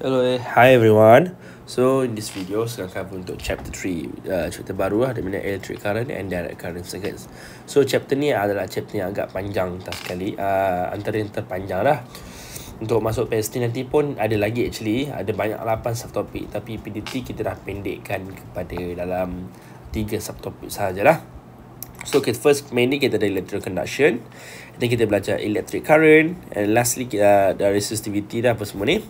Hello, eh, hi everyone. So in this video sekarang kami untuk chapter 3 uh, Chapter baru lah Dia mengenai electric current and direct current circuits So chapter ni adalah chapter yang agak panjang tak sekali uh, Antara yang terpanjang lah Untuk masuk PST nanti pun ada lagi actually Ada banyak 8 subtopik Tapi PDT kita dah pendekkan kepada dalam 3 subtopik sahajalah So okay, first mainly kita ada electrical conduction Then kita belajar electric current And lastly kita the resistivity dah apa semua ni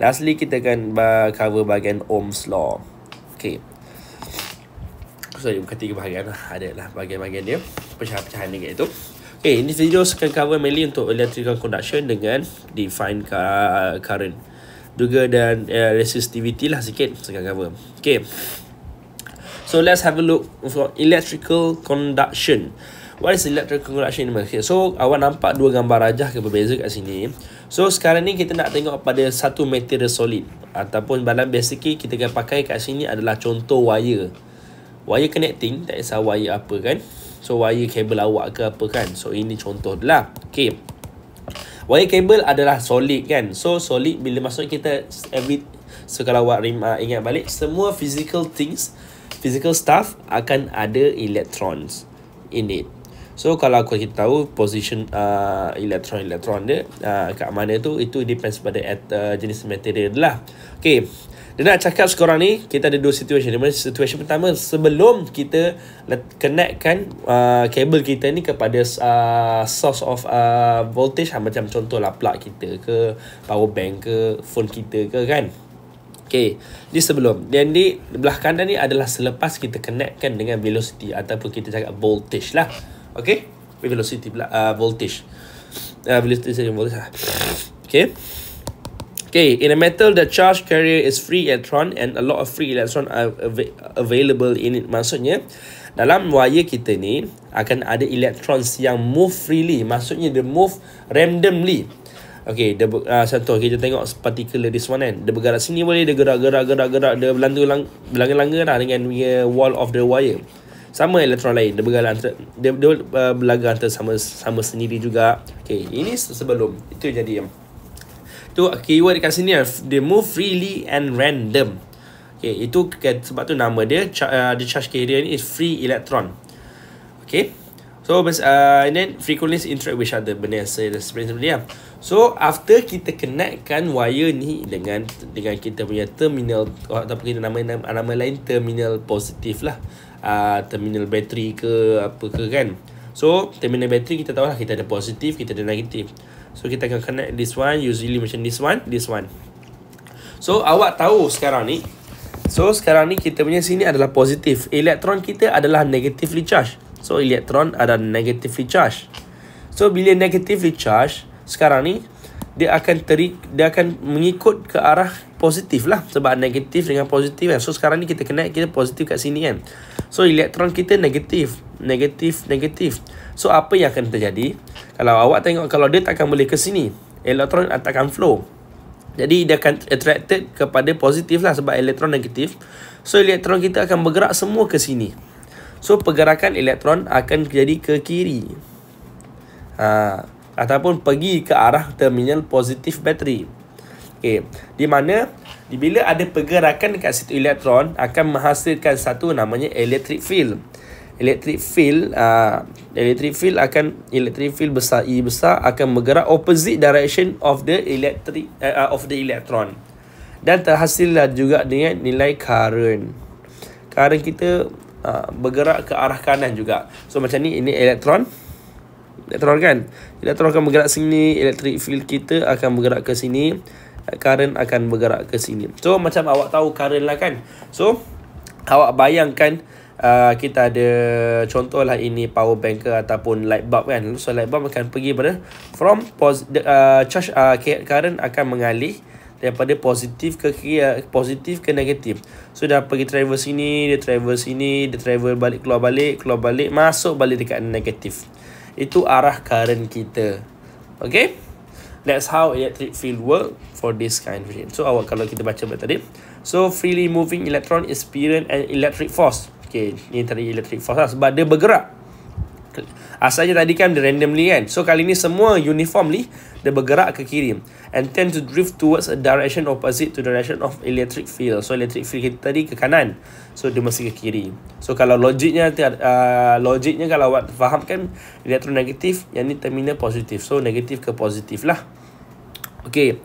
Lastly, kita akan cover bahagian Ohm's Law. Okay. Sorry, bukan tiga bahagian lah. Ada lah bahagian-bahagian dia. Pecahan-pecahan dia itu. Okay, ini video akan cover mainly untuk electrical conduction dengan define current. Juga dan uh, resistivity lah sikit akan cover. Okay. So, let's have a look for electrical conduction. What is electrical conduction in material? So, awak nampak dua gambar rajah yang berbeza kat sini. So, sekarang ni kita nak tengok pada satu material solid. Ataupun dalam basically kita akan pakai kat sini adalah contoh wire. Wire connecting, tak kisah wire apa kan. So, wire kabel awak ke apa kan. So, ini contoh lah. Okay. Wire kabel adalah solid kan. So, solid bila masuk kita every... So, kalau awak ah, ingat balik, semua physical things, physical stuff akan ada electrons in it. So kalau aku kita tahu position uh, elektron-elektron uh, dia uh, kat mana tu itu depends pada at, uh, jenis material lah. Okay. Dia nak cakap sekarang ni kita ada dua situation. Dimana situation pertama sebelum kita connectkan uh, kabel kita ni kepada uh, source of uh, voltage ha, lah. macam contohlah plug kita ke power bank ke phone kita ke kan. Okay, ni sebelum. Dan di belah kanan ni adalah selepas kita connectkan dengan velocity ataupun kita cakap voltage lah. Okay Velocity pula uh, Voltage uh, Velocity saya voltage lah Okay Okay, in a metal, the charge carrier is free electron and a lot of free electron are av available in it. Maksudnya, dalam wire kita ni, akan ada electron yang move freely. Maksudnya, dia move randomly. Okay, dia, uh, satu, okay, kita tengok particle this one kan. Dia bergerak sini boleh, dia gerak-gerak-gerak-gerak, dia berlanggar-langgar lah dengan wall of the wire sama elektron lain dia bergerak antara dia, dia uh, berlagak antara sama sama sendiri juga Okay, ini sebelum itu jadi yang tu keyword dekat sini they move freely and random Okay, itu sebab tu nama dia uh, the charge carrier ni is free electron Okay, So, uh, and then frequently interact with each other. Benda yang saya dah sebenarnya sebenarnya. So, after kita connectkan wire ni dengan dengan kita punya terminal atau kita nama, nama, nama lain terminal positif lah uh, terminal bateri ke apa ke kan so terminal bateri kita tahu lah kita ada positif kita ada negatif so kita akan connect this one usually macam this one this one so awak tahu sekarang ni so sekarang ni kita punya sini adalah positif elektron kita adalah negatively charged so elektron ada negatively charged so bila negatively charged sekarang ni dia akan teri dia akan mengikut ke arah positif lah sebab negatif dengan positif kan so sekarang ni kita kena kita positif kat sini kan So elektron kita negatif, negatif, negatif. So apa yang akan terjadi? Kalau awak tengok kalau dia takkan boleh ke sini, elektron takkan flow. Jadi dia akan attracted kepada positif lah sebab elektron negatif. So elektron kita akan bergerak semua ke sini. So pergerakan elektron akan jadi ke kiri. Ha, ataupun pergi ke arah terminal positif bateri. Okay. Di mana bila ada pergerakan dekat situ elektron akan menghasilkan satu namanya electric field electric field uh, electric field akan electric field besar E besar akan bergerak opposite direction of the electric uh, of the electron dan terhasillah juga dengan nilai current current kita uh, bergerak ke arah kanan juga so macam ni ini elektron elektron kan elektron akan bergerak sini electric field kita akan bergerak ke sini current akan bergerak ke sini. So macam awak tahu current lah kan. So awak bayangkan uh, kita ada contohlah ini power bank ataupun light bulb kan. So light bulb akan pergi pada from pos, uh, charge uh, current akan mengalih daripada positif ke positif ke negatif. So dah pergi travel sini, dia travel sini, dia travel balik keluar balik, keluar balik, masuk balik dekat negatif. Itu arah current kita. Okay? That's how electric field work for this kind of machine. So awak kalau kita baca betul tadi. So freely moving electron experience an electric force. Okay, ni tadi electric force lah. Sebab dia bergerak. Asalnya tadi kan dia randomly kan. So kali ni semua uniformly dia bergerak ke kiri and tend to drift towards a direction opposite to the direction of electric field. So electric field kita tadi ke kanan. So dia mesti ke kiri. So kalau logiknya uh, logiknya kalau awak kan, elektron negatif yang ni terminal positif. So negatif ke positif lah. Okay.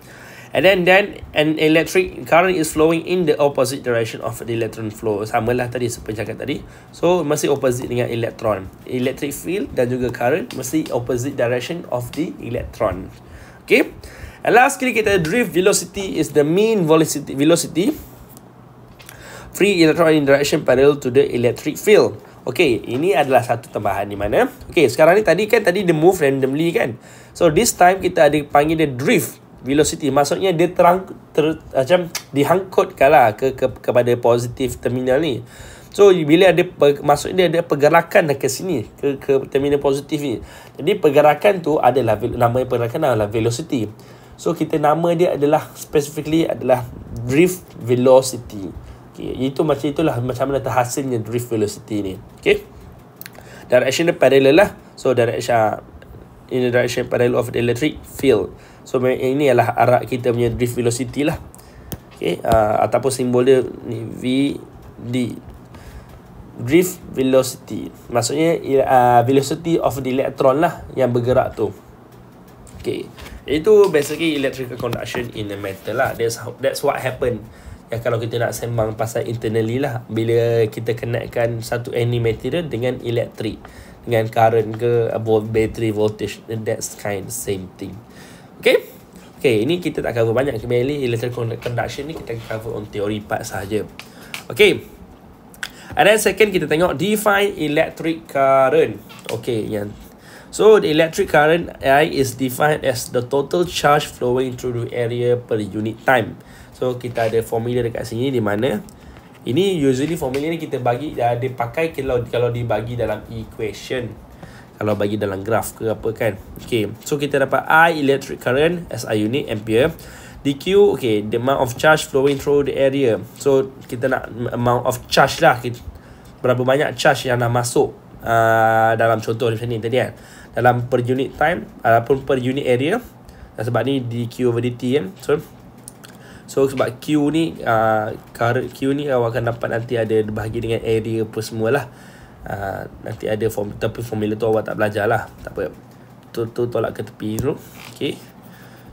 And then then an electric current is flowing in the opposite direction of the electron flow. Sama lah tadi seperti cakap tadi. So masih opposite dengan elektron. Electric field dan juga current mesti opposite direction of the electron okay and lastly kita drift velocity is the mean velocity velocity free electron interaction parallel to the electric field okay ini adalah satu tambahan di mana okay sekarang ni tadi kan tadi dia move randomly kan so this time kita ada panggil dia drift velocity maksudnya dia terang ter, macam dihangkutkanlah ke, ke kepada positif terminal ni So bila ada per, maksud dia ada pergerakan dah ke sini ke, ke terminal positif ni. Jadi pergerakan tu adalah nama pergerakan adalah velocity. So kita nama dia adalah specifically adalah drift velocity. Okay. Itu macam itulah macam mana terhasilnya drift velocity ni. Okay. Direction dia parallel lah. So direction ah, in the direction parallel of the electric field. So ini adalah arah kita punya drift velocity lah. Okay. Uh, ataupun simbol dia ni V D drift velocity maksudnya uh, velocity of the electron lah yang bergerak tu okay itu basically electrical conduction in the metal lah that's how, that's what happen yang kalau kita nak sembang pasal internally lah bila kita kenaikan satu any material dengan elektrik dengan current ke battery voltage and that's kind of same thing okay okay ini kita tak cover banyak kembali electrical conduction ni kita cover on theory part saja okay And then second kita tengok define electric current. Okay, yang So the electric current I is defined as the total charge flowing through the area per unit time. So kita ada formula dekat sini di mana ini usually formula ni kita bagi dia pakai kalau kalau dibagi dalam equation. Kalau bagi dalam graf ke apa kan. Okay. So kita dapat I electric current as i unit ampere. DQ, okay, the amount of charge flowing through the area. So, kita nak amount of charge lah. Kita, berapa banyak charge yang nak masuk uh, dalam contoh macam ni tadi kan. Dalam per unit time ataupun per unit area. Dan sebab ni DQ over DT kan. Ya. So, so sebab Q ni, uh, Q ni awak akan dapat nanti ada bahagi dengan area pun semualah. Uh, nanti ada form tapi formula tu awak tak belajar lah. Tak apa. Tu, tu tolak ke tepi dulu. Okay.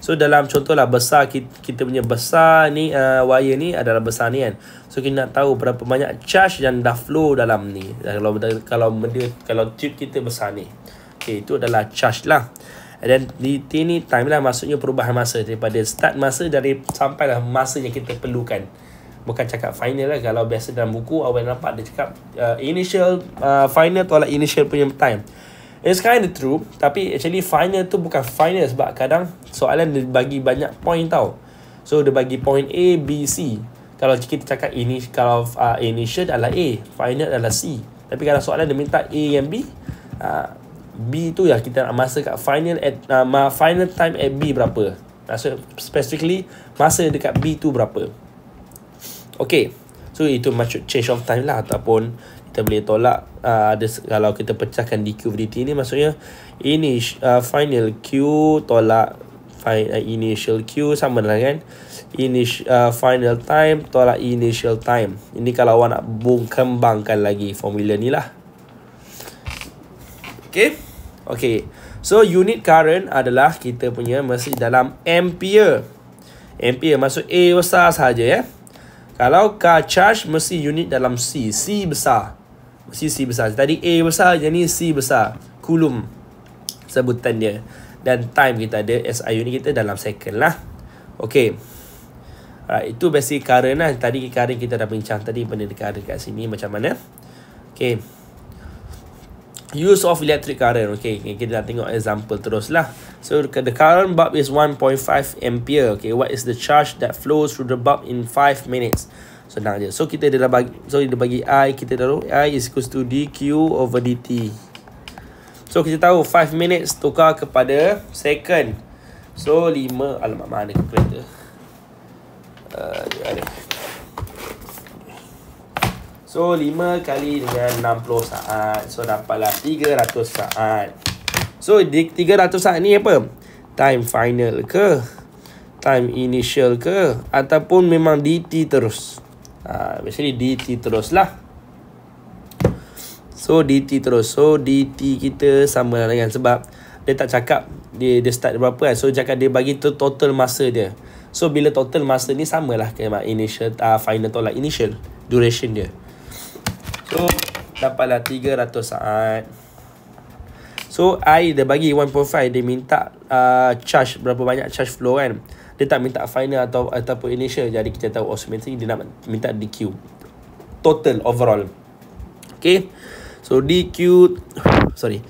So dalam contohlah besar kita, kita punya besar ni uh, wire ni adalah besar ni kan. So kita nak tahu berapa banyak charge dan dah flow dalam ni. Kalau kalau benda kalau tube kita besar ni. Okey itu adalah charge lah. And then di sini time lah maksudnya perubahan masa daripada start masa dari sampailah masa yang kita perlukan. Bukan cakap final lah Kalau biasa dalam buku Awal nampak dia cakap uh, Initial uh, Final tolak initial punya time It's kind of true Tapi actually final tu bukan final Sebab kadang soalan dia bagi banyak point tau So dia bagi point A, B, C Kalau kita cakap ini Kalau uh, initial adalah A Final adalah C Tapi kalau soalan dia minta A dan B uh, B tu ya kita nak masa kat final at, uh, Final time at B berapa So specifically Masa dekat B tu berapa Okay So itu macam change of time lah Ataupun kita boleh tolak uh, ada kalau kita pecahkan dq over dt ni maksudnya ini uh, final q tolak uh, initial q sama dengan lah kan Inish, uh, final time tolak initial time ini kalau awak nak bung kembangkan lagi formula ni lah okay. okay so unit current adalah kita punya mesti dalam ampere ampere maksud A besar saja ya kalau car charge mesti unit dalam C C besar C besar. Tadi A besar, yang ni C besar. Kulum sebutan dia. Dan time kita ada SI unit kita dalam second lah. Okay. Alright, itu basic current lah. Tadi current kita dah bincang tadi benda dekat ada kat sini macam mana. Okay. Use of electric current. Okay, kita dah tengok example terus lah. So, the current bulb is 1.5 ampere. Okay, what is the charge that flows through the bulb in 5 minutes? Senang je So kita dah bagi So dia bagi I Kita dah tahu I is equal to DQ over DT So kita tahu 5 minutes tukar kepada Second So 5 Alamak mana kereta uh, dia ada. So 5 kali dengan 60 saat So dapatlah 300 saat So di 300 saat ni apa? Time final ke? Time initial ke? Ataupun memang DT terus? uh, basically DT terus lah so DT terus so DT kita sama lah dengan sebab dia tak cakap dia, dia start berapa kan so cakap dia bagi tu total masa dia so bila total masa ni samalah kayak initial uh, final tu lah initial duration dia so dapatlah 300 saat So I dah bagi 1.5 Dia minta uh, charge Berapa banyak charge flow kan Dia tak minta final atau ataupun initial Jadi kita tahu automatically dia nak minta DQ Total overall Okay So DQ Sorry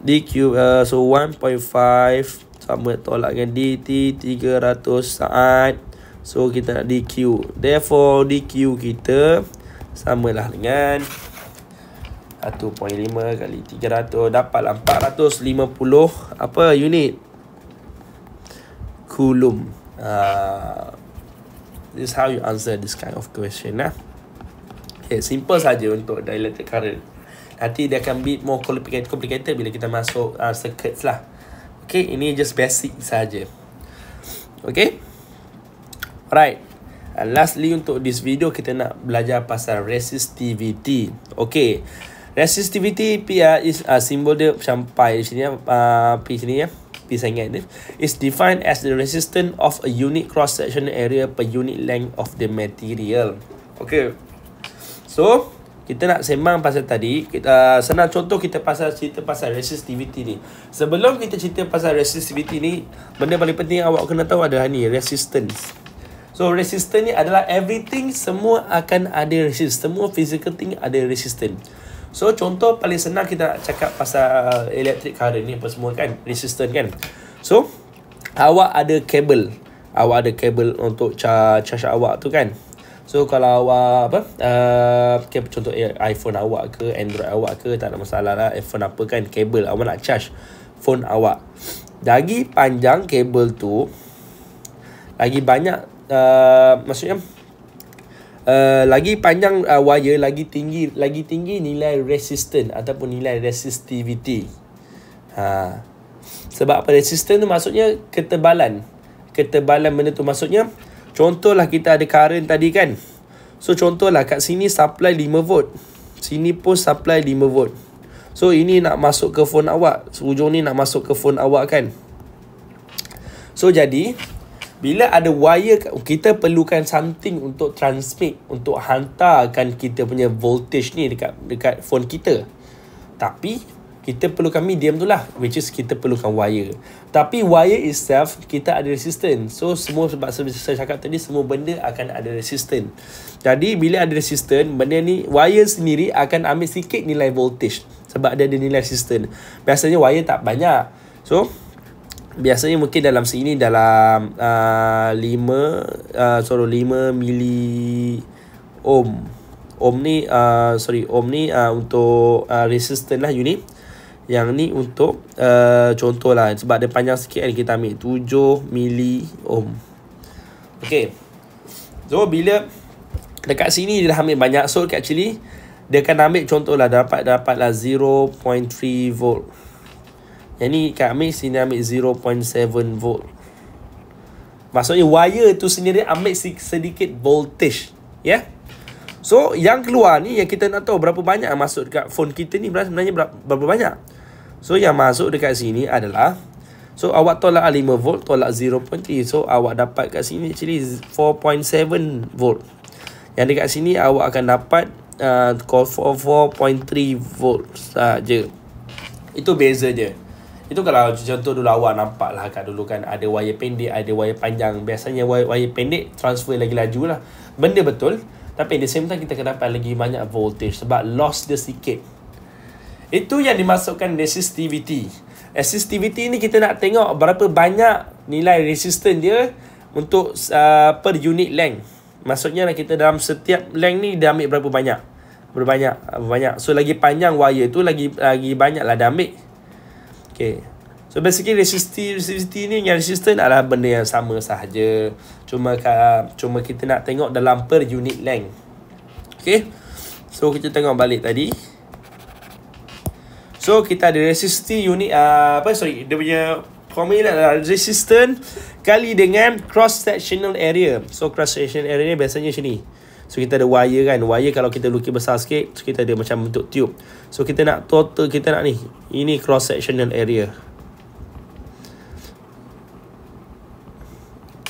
DQ uh, So 1.5 Sama tolak dengan DT 300 saat So kita nak DQ Therefore DQ kita sama lah dengan 1.5 kali 300 dapatlah 450 apa unit coulomb uh, ah, this is how you answer this kind of question lah okay simple saja untuk dielectric current nanti dia akan be more complicated, complicated bila kita masuk uh, circuits lah okay ini just basic saja okay alright And lastly untuk this video kita nak belajar pasal resistivity. Okay. Resistivity P uh, is a uh, symbol dia macam pi sini ya. Eh. Uh, pi sini ya. Eh. Pi sangat ni. Is defined as the resistance of a unit cross section area per unit length of the material. Okay. So, kita nak sembang pasal tadi. Kita, uh, senang contoh kita pasal cerita pasal resistivity ni. Sebelum kita cerita pasal resistivity ni, benda paling penting awak kena tahu adalah ni, resistance. So resistance ni adalah everything semua akan ada resistance. Semua physical thing ada resistance. So contoh paling senang kita nak cakap pasal uh, electric current ni apa semua kan resistor kan So awak ada kabel Awak ada kabel untuk charge, charge awak tu kan So kalau awak apa uh, Contoh eh, iPhone awak ke Android awak ke Tak ada masalah lah iPhone apa kan Kabel awak nak charge phone awak Lagi panjang kabel tu Lagi banyak uh, Maksudnya Eh, lagi panjang uh, wire lagi tinggi lagi tinggi nilai resistance ataupun nilai resistivity. Ha. Sebab apa resistance tu maksudnya ketebalan. Ketebalan benda tu maksudnya contohlah kita ada current tadi kan. So contohlah kat sini supply 5 volt. Sini pun supply 5 volt. So ini nak masuk ke phone awak. Hujung ni nak masuk ke phone awak kan. So jadi bila ada wire kita perlukan something untuk transmit untuk hantarkan kita punya voltage ni dekat dekat phone kita tapi kita perlukan medium tu lah which is kita perlukan wire tapi wire itself kita ada resistance so semua sebab saya cakap tadi semua benda akan ada resistance jadi bila ada resistance benda ni wire sendiri akan ambil sikit nilai voltage sebab dia ada nilai resistance biasanya wire tak banyak so biasanya mungkin dalam sini dalam uh, 5 uh, sorry 5 mili ohm ohm ni uh, sorry ohm ni uh, untuk uh, resistance lah unit yang ni untuk uh, contoh lah sebab dia panjang sikit kan kita ambil 7 mili ohm okey so bila dekat sini dia dah ambil banyak so actually dia akan ambil contoh lah dapat dapatlah 0.3 volt yang ni kat Amir sini ambil 0.7 volt. Maksudnya wire tu sendiri ambil sedikit voltage. Ya. Yeah? So yang keluar ni yang kita nak tahu berapa banyak yang masuk dekat phone kita ni sebenarnya berapa banyak. So yang masuk dekat sini adalah So awak tolak 5 volt, tolak 0.3 So awak dapat kat sini actually 4.7 volt Yang dekat sini awak akan dapat uh, 4.3 volt saja. Itu beza je itu kalau contoh dulu awak nampak lah kat dulu kan Ada wire pendek, ada wire panjang Biasanya wire, wire pendek transfer lagi laju lah Benda betul Tapi di the same time kita akan dapat lagi banyak voltage Sebab loss dia sikit Itu yang dimasukkan resistivity Resistivity ni kita nak tengok berapa banyak nilai resistance dia Untuk uh, per unit length Maksudnya lah kita dalam setiap length ni dia ambil berapa banyak Berbanyak, banyak. So lagi panjang wire tu lagi lagi banyak lah dia ambil Okay. So basically resistive resistivity ni yang resistant adalah benda yang sama sahaja. Cuma ka, cuma kita nak tengok dalam per unit length. Okay. So kita tengok balik tadi. So kita ada resistivity unit uh, apa sorry dia punya formula adalah resistance kali dengan cross sectional area. So cross sectional area ni biasanya sini. So kita ada wire kan Wire kalau kita lukis besar sikit So kita ada macam bentuk tube So kita nak total kita nak ni Ini cross sectional area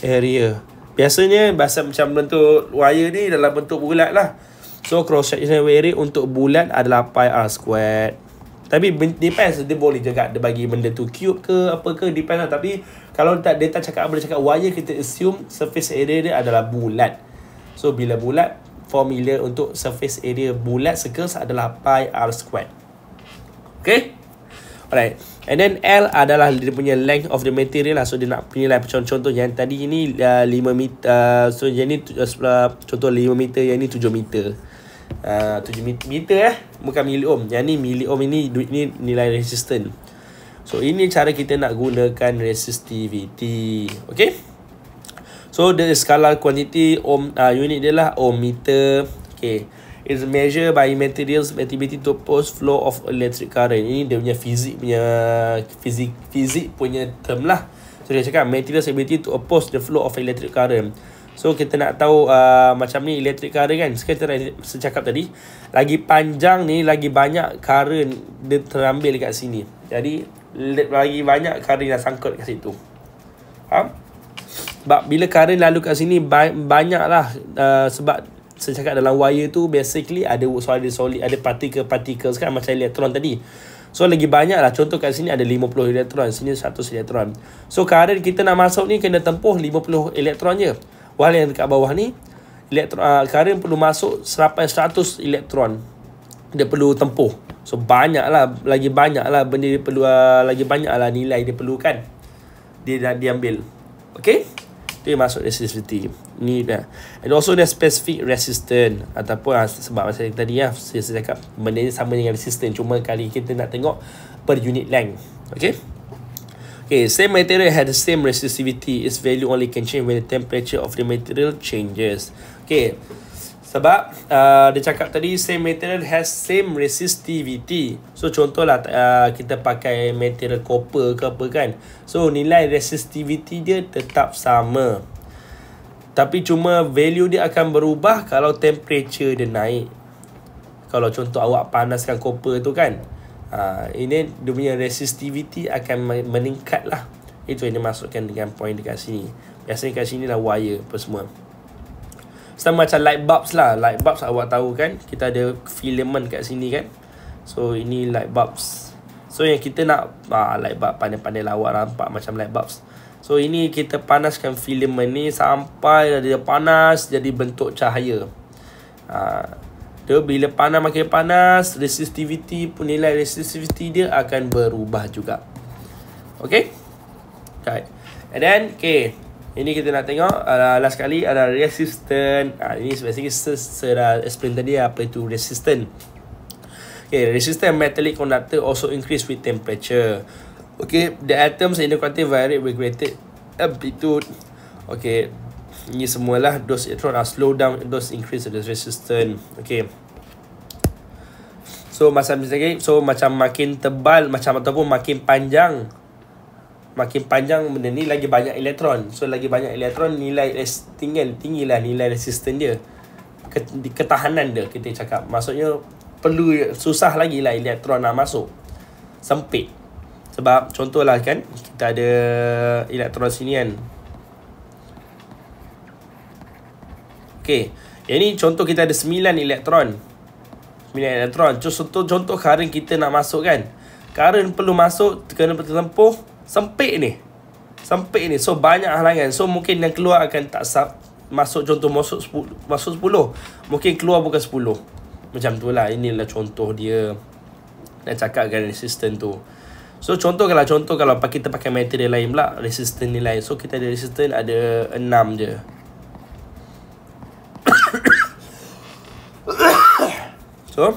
Area Biasanya bahasa macam bentuk wire ni dalam bentuk bulat lah So cross sectional area untuk bulat adalah pi r squared tapi depends dia boleh juga dia bagi benda tu cube ke apa ke depends lah tapi kalau tak dia tak cakap boleh cakap wire kita assume surface area dia adalah bulat So bila bulat formula untuk surface area bulat circles adalah pi r squared. Okay? Alright. And then L adalah dia punya length of the material lah. So dia nak penilai macam contoh yang tadi ni uh, 5 meter. Uh, so yang ni uh, contoh 5 meter, yang ni 7 meter. Uh, 7 meter, meter eh. Bukan mili ohm. Yang ni mili ohm ini, ini nilai resistance. So ini cara kita nak gunakan resistivity. Okay? So the skala quantity ohm uh, unit dia lah ohm meter. Okay. It's measured by materials permittivity to post flow of electric current. Ini dia punya fizik punya fizik fizik punya term lah. So dia cakap material permittivity to oppose the flow of electric current. So kita nak tahu uh, macam ni electric current kan. Sekarang kita tadi lagi panjang ni lagi banyak current dia terambil dekat sini. Jadi lagi banyak current yang sangkut kat situ. Faham? Huh? Sebab bila current lalu kat sini ba- banyaklah uh, sebab saya cakap dalam wire tu basically ada so ada solid ada particle particles kan macam elektron tadi. So lagi banyak lah contoh kat sini ada 50 elektron sini 100 elektron. So current kita nak masuk ni kena tempuh 50 elektron je. While yang dekat bawah ni elektron uh, current perlu masuk sampai 100 elektron. Dia perlu tempuh. So banyak lah lagi banyak lah benda dia perlu uh, lagi banyak lah nilai dia perlukan. Dia dah diambil. Okay? dia masuk resistivity ni dah and also dia specific resistance ataupun ah, sebab macam tadi ya saya, saya cakap benda ni sama dengan resistance cuma kali kita nak tengok per unit length okay Okay, same material had the same resistivity. Its value only can change when the temperature of the material changes. Okay, sebab uh, dia cakap tadi same material has same resistivity. So contohlah uh, kita pakai material copper ke apa kan. So nilai resistivity dia tetap sama. Tapi cuma value dia akan berubah kalau temperature dia naik. Kalau contoh awak panaskan copper tu kan. Uh, ini dia punya resistivity akan meningkat lah. Itu yang masukkan dengan point dekat sini. Biasanya kat sini lah wire apa semua. Sama macam light bulbs lah Light bulbs awak tahu kan Kita ada filament kat sini kan So ini light bulbs So yang kita nak ah, Light bulb pandai-pandai lawak lah rampak macam light bulbs So ini kita panaskan filament ni Sampai dia panas Jadi bentuk cahaya ah, Dia bila panas makin panas Resistivity pun nilai resistivity dia Akan berubah juga Okay Okay And then Okay ini kita nak tengok uh, Last sekali ada resistant uh, Ini basically uh, Explain tadi apa itu resistant Okay, resistant metallic conductor also increase with temperature Okay, the atoms in the quantum vary with greater amplitude Okay, ini semualah dos electron are uh, slow down dos increase the resistance Okay So, masa, so macam makin tebal Macam ataupun makin panjang makin panjang benda ni lagi banyak elektron so lagi banyak elektron nilai tinggal tinggilah nilai resisten dia ketahanan dia kita cakap maksudnya perlu susah lagi lah elektron nak masuk sempit sebab contohlah kan kita ada elektron sini kan Okay. Yang ni contoh kita ada 9 elektron 9 elektron Contoh, contoh current kita nak masuk kan Current perlu masuk Kena tertempuh Sempit ni Sempit ni So banyak halangan So mungkin yang keluar akan tak sub Masuk contoh masuk 10 Masuk 10 Mungkin keluar bukan 10 Macam tu lah Inilah contoh dia Nak cakap dengan resisten tu So contoh kalau contoh kalau kita pakai material lain pula Resisten ni lain So kita ada resisten ada 6 je So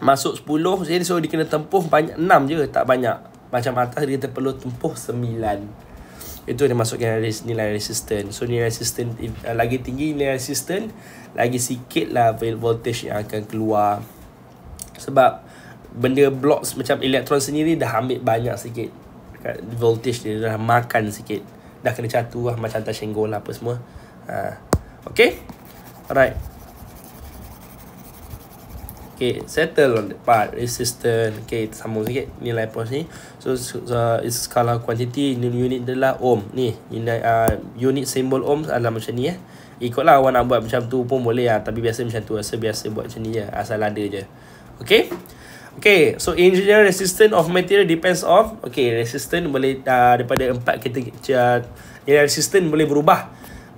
Masuk 10 Jadi so dia kena tempuh banyak 6 je Tak banyak macam atas dia perlu tempuh 9 itu dia masukkan nilai resisten so nilai resisten uh, lagi tinggi nilai resisten lagi sikit lah voltage yang akan keluar sebab benda blok macam elektron sendiri dah ambil banyak sikit voltage dia dah makan sikit dah kena catu lah macam tak tersenggol lah apa semua uh, okay, alright Okay, settle on the part resistant. Okay, sambung sikit nilai pos ni. So, so uh, it's skala quantity ni unit adalah ohm. Ni, nilai, uh, unit symbol ohm adalah macam ni eh. Ikutlah awak nak buat macam tu pun boleh lah. Tapi biasa macam tu. Asal biasa buat macam ni je. Asal ada je. Okay? Okay, so engineer resistance of material depends on. Okay, resistance boleh uh, daripada empat kita uh, ah, resistance boleh berubah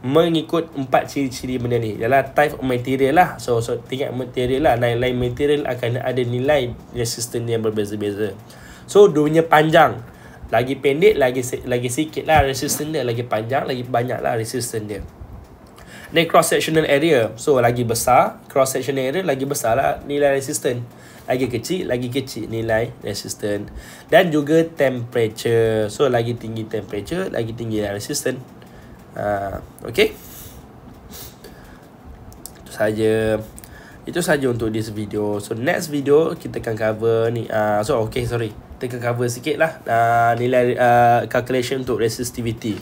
mengikut empat ciri-ciri benda ni ialah type of material lah so, so tingkat material lah lain-lain material akan ada nilai resistance yang berbeza-beza so dunia panjang lagi pendek lagi lagi sikit lah resistance dia lagi panjang lagi banyak lah resistance dia Then cross sectional area so lagi besar cross sectional area lagi besar lah nilai resistance lagi kecil lagi kecil nilai resistance dan juga temperature so lagi tinggi temperature lagi tinggi lah resistance ha, ah, Okay Itu saja Itu saja untuk this video So next video kita akan cover ni ha, So okay sorry Kita akan cover sikit lah ha, Nilai uh, calculation untuk resistivity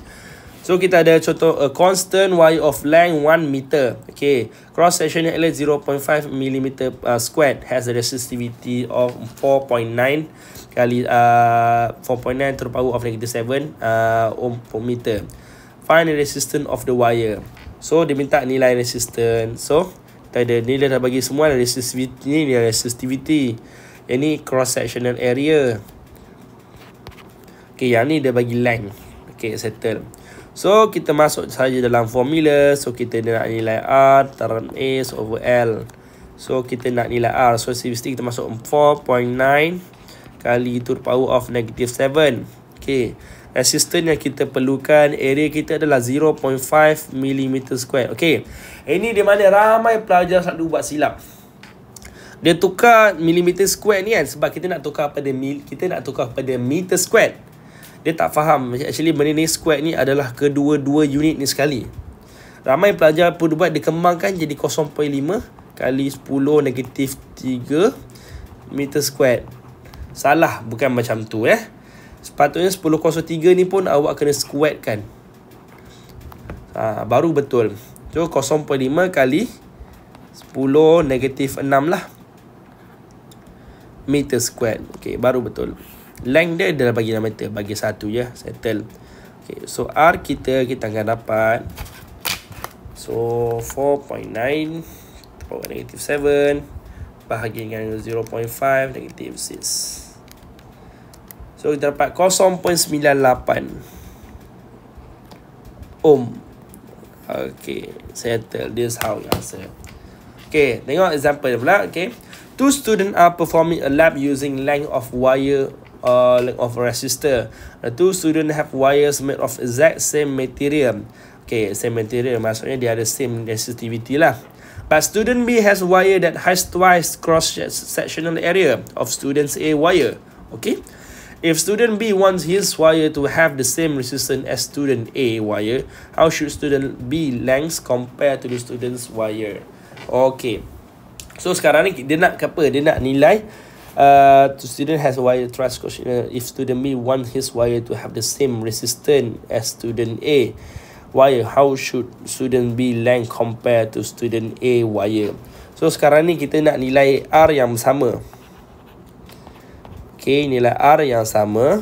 So kita ada contoh a constant wire of length 1 meter. Okay. Cross section area 0.5 millimeter uh, squared has a resistivity of 4.9 kali uh, 4.9 to the power of negative 7 uh, ohm per meter find the resistance of the wire. So dia minta nilai resistance. So kita ada nilai dia dah bagi semua ada resistivity ni dia resistivity. Yang ni cross sectional area. Okay, yang ni dia bagi length. Okay, settle. So kita masuk saja dalam formula. So kita nak nilai R term A over L. So kita nak nilai R. So resistivity kita masuk 4.9 kali to the power of negative 7. Okay resistance yang kita perlukan area kita adalah 0.5 mm square Okay, ini di mana ramai pelajar selalu buat silap dia tukar millimeter square ni kan sebab kita nak tukar pada mil kita nak tukar pada meter square dia tak faham actually benda ni square ni adalah kedua-dua unit ni sekali ramai pelajar pun buat dikembangkan jadi 0.5 kali 10 negatif 3 meter square salah bukan macam tu eh Sepatutnya 10.03 ni pun awak kena squat kan. Ha, baru betul. So 0.5 kali 10 negatif 6 lah. Meter squat. Okay, baru betul. Length dia adalah bagi 6 meter. Bagi 1 ya. Settle. Okay, so R kita kita akan dapat. So 4.9 negatif 7 bahagi dengan 0.5 negatif 6. So kita dapat 0.98 ohm. Okay, settle. This how we ya, answer. Okay, tengok example pula. Okay, two student are performing a lab using length of wire or uh, length of resistor. The two student have wires made of exact same material. Okay, same material maksudnya dia ada same resistivity lah. But student B has wire that has twice cross sectional area of student A wire. Okay. If student B wants his wire to have the same resistance as student A wire, how should student B length compare to the student's wire? Okay. So sekarang ni dia nak apa? Dia nak nilai uh, student has a wire trust question. Uh, if student B wants his wire to have the same resistance as student A wire, how should student B length compare to student A wire? So sekarang ni kita nak nilai R yang sama. K nilai R yang sama.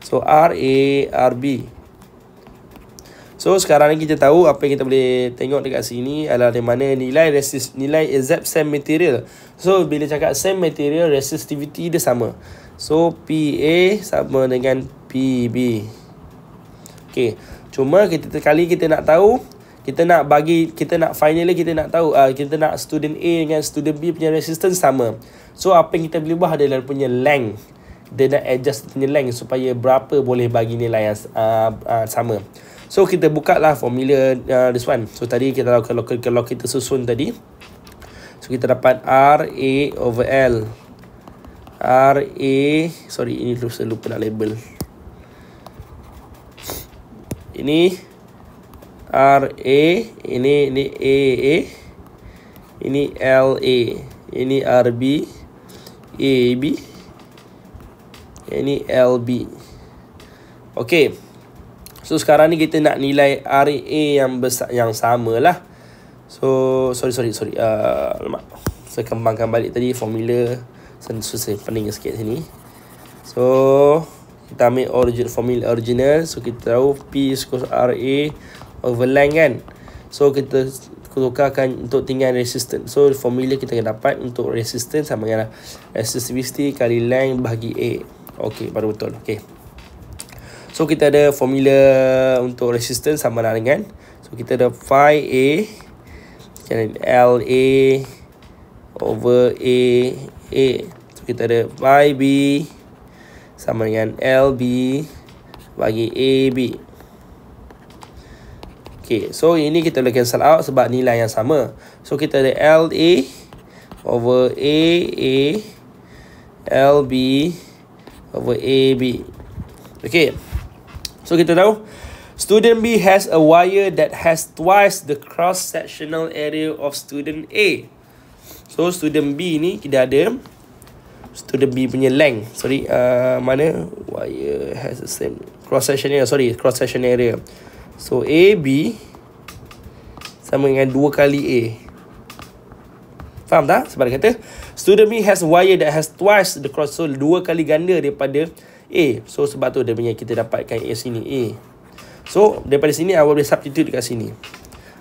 So R A R B. So sekarang ni kita tahu apa yang kita boleh tengok dekat sini adalah di mana nilai resist nilai exact same material. So bila cakap same material resistivity dia sama. So P A sama dengan P B. Okey. Cuma kita sekali kita nak tahu kita nak bagi kita nak finally kita nak tahu uh, kita nak student A dengan student B punya resistance sama. So apa yang kita boleh buat adalah dia punya length Dia nak adjust punya length supaya berapa boleh bagi nilai yang uh, uh, sama So kita buka lah formula uh, this one So tadi kita kalau, kalau, kalau kita susun tadi So kita dapat R A over L R A Sorry ini terus lupa nak label Ini R A Ini ini A A Ini L A Ini R B AB ini LB Okey. So sekarang ni kita nak nilai RA yang besar yang sama lah. So sorry sorry sorry. Uh, lemak. Saya kembangkan balik tadi formula susah pening sikit sini. So kita ambil origin formula original so kita tahu P RA over length kan. So kita tukarkan untuk tinggal resistance. So formula kita akan dapat untuk resistance sama dengan resistivity kali length bahagi A. Okey, baru betul. Okey. So kita ada formula untuk resistance sama lah dengan so kita ada phi A kena L A over A A. So kita ada phi B sama dengan L B bagi A B. Okay, so ini kita boleh cancel out sebab nilai yang sama. So, kita ada L LA over L B over A B. Okay, so kita tahu student B has a wire that has twice the cross-sectional area of student A. So, student B ni kita ada student B punya length. Sorry, uh, mana? Wire has the same cross-sectional area. Sorry, cross-sectional area. So AB sama dengan 2 kali A. Faham tak? Sebab dia kata, student B has wire that has twice the cross. So, dua kali ganda daripada A. So, sebab tu dia punya kita dapatkan A sini, A. So, daripada sini, I boleh substitute dekat sini.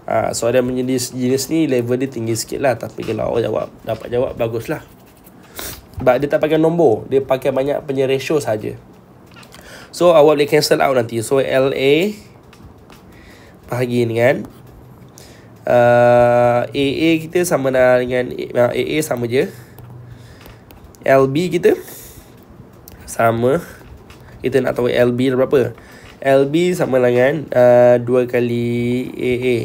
Ha, so, ada jenis, jenis ni, level dia tinggi sikit lah. Tapi kalau awak jawab, dapat jawab, bagus lah. Sebab dia tak pakai nombor. Dia pakai banyak punya ratio saja. So, awak boleh cancel out nanti. So, LA pagi ni kan uh, AA kita sama lah dengan AA uh, sama je LB kita sama kita nak tahu LB berapa LB sama lah dengan uh, 2 kali AA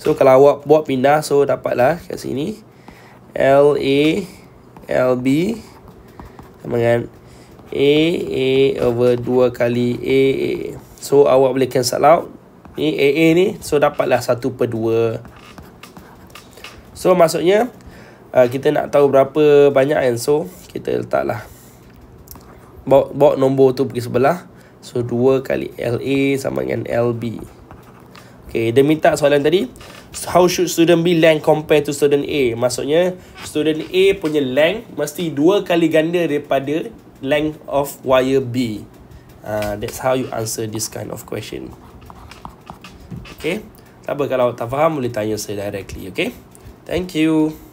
so kalau awak buat pindah so dapatlah kat sini LA LB sama dengan AA over 2 kali AA so awak boleh cancel out Ni AA ni So dapatlah 1 per 2 So maksudnya uh, Kita nak tahu berapa banyak kan So kita letaklah Bawa, bawa nombor tu pergi sebelah So 2 kali LA sama dengan LB Okay dia minta soalan tadi How should student B length compare to student A Maksudnya student A punya length Mesti 2 kali ganda daripada Length of wire B uh, That's how you answer this kind of question Okay? Tak apa kalau tak faham boleh tanya saya directly. Okay? Thank you.